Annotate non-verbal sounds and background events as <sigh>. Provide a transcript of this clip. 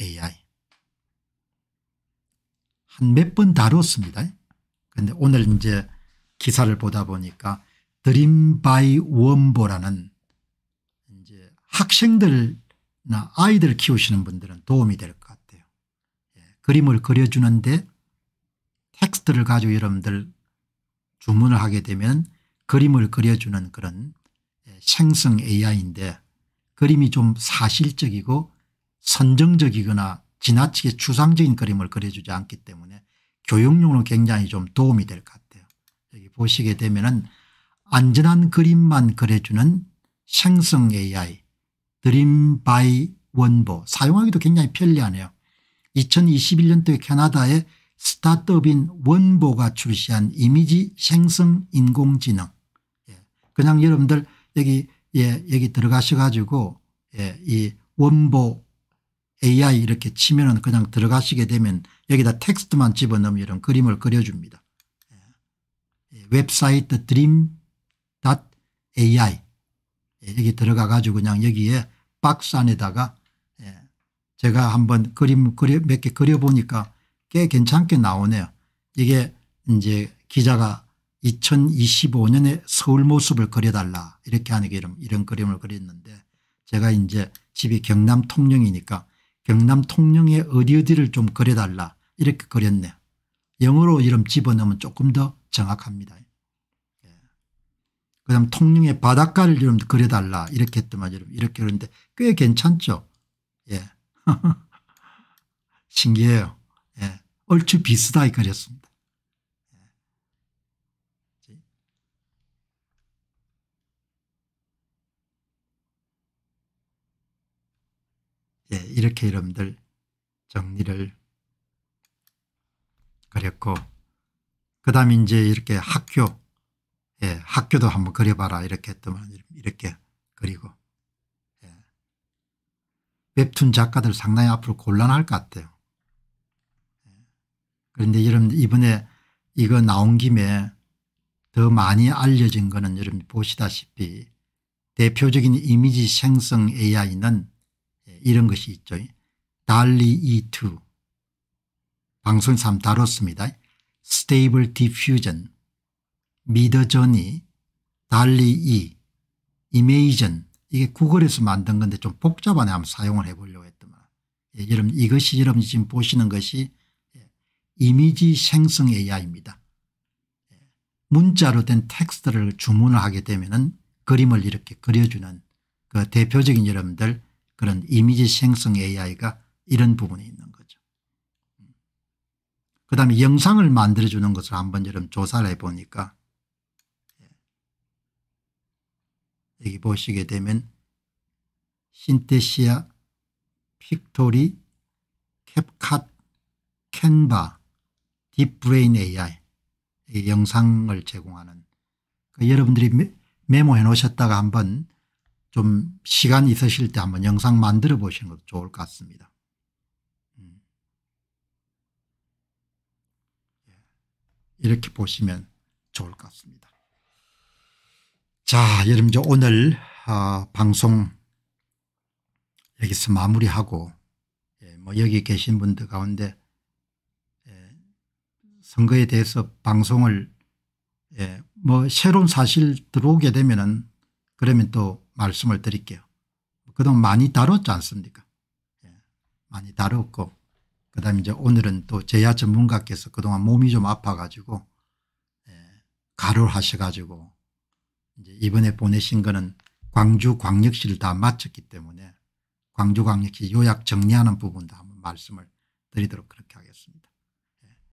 AI 한 몇 번 다뤘습니다. 그런데 오늘 이제 기사를 보다 보니까 드림 바이 원보라는 이제 학생들이나 아이들 키우시는 분들은 도움이 될 것 같아요. 예, 그림을 그려주는데 텍스트를 가지고 여러분들 주문을 하게 되면 그림을 그려주는 그런 예, 생성 AI인데 그림이 좀 사실적이고 선정적이거나 지나치게 추상적인 그림을 그려주지 않기 때문에 교육용으로 굉장히 좀 도움이 될 것 같아요. 여기 보시게 되면 은 안전한 그림만 그려주는 생성 AI 드림 바이 원보 사용하기도 굉장히 편리하네요. 2021년도에 캐나다의 스타트업인 원보가 출시한 이미지 생성 인공지능 예. 그냥 여러분들 여기 예, 여기 들어가셔 가지고 예, 이 원보 AI 이렇게 치면은 그냥 들어가시게 되면 여기다 텍스트만 집어넣으면 이런 그림을 그려줍니다. 예. 예, 웹사이트 dream.ai 예, 여기 들어가 가지고 그냥 여기에 박스 안에다가 제가 한번 그림 그려 몇개 그려보니까 꽤 괜찮게 나오네요. 이게 이제 기자가 2025년에 서울 모습을 그려달라 이렇게 하는 이런, 이런 그림을 그렸는데 제가 이제 집이 경남 통영이니까 경남 통영의 어디 어디를 좀 그려달라 이렇게 그렸네. 영어로 이름 집어넣으면 조금 더 정확합니다. 예. 그 다음 통영의 바닷가를 이름 그려달라 이렇게 했더만 이렇게 그러는데 꽤 괜찮죠. 예. <laughs> 신기해요. 예. 얼추 비슷하게 그렸습니다. 네, 이렇게 여러분들 정리를 그렸고 그 다음에 이제 이렇게 학교 예, 학교도 한번 그려봐라 이렇게 했더만 이렇게 그리고 예. 웹툰 작가들 상당히 앞으로 곤란할 것 같아요. 예. 그런데 여러분 이번에 이거 나온 김에 더 많이 알려진 거는 여러분 보시다시피 대표적인 이미지 생성 AI는 이런 것이 있죠. 달리 E2 방송 3 다뤘습니다. 스테이블 디퓨전 미더전이 달리 E 이메이전 이게 구글에서 만든 건데 좀 복잡하네 한번 사용을 해보려고 했더만 예, 여러분 이것이 여러분 지금 보시는 것이 예, 이미지 생성 AI입니다. 예, 문자로 된 텍스트를 주문을 하게 되면 은 그림을 이렇게 그려주는 그 대표적인 여러분들 그런 이미지 생성 AI가 이런 부분이 있는 거죠. 그 다음에 영상을 만들어주는 것을 한번 여러분 조사를 해보니까 예. 여기 보시게 되면 신테시아, 픽토리, 캡컷, 캔바, 딥브레인 AI 영상을 제공하는 그 여러분들이 메모해 놓으셨다가 한번 좀 시간 있으실 때 한번 영상 만들어 보시는 것도 좋을 것 같습니다. 음. 예. 이렇게 보시면 좋을 것 같습니다. 자 여러분 오늘 어, 방송 여기서 마무리하고 예, 뭐 여기 계신 분들 가운데 예, 선거에 대해서 방송을 예, 뭐 새로운 사실 들어오게 되면은 그러면 또 말씀을 드릴게요. 그동안 많이 다뤘지 않습니까 예, 많이 다뤘고 그다음 이제 오늘은 또 제야 전문가께서 그동안 몸이 좀 아파가지고 예, 가루하셔가지고 이제 이번에 보내신 거는 광주광역시를 다 마쳤기 때문에 광주광역시 요약 정리하는 부분도 한번 말씀을 드리도록 그렇게 하겠습니다.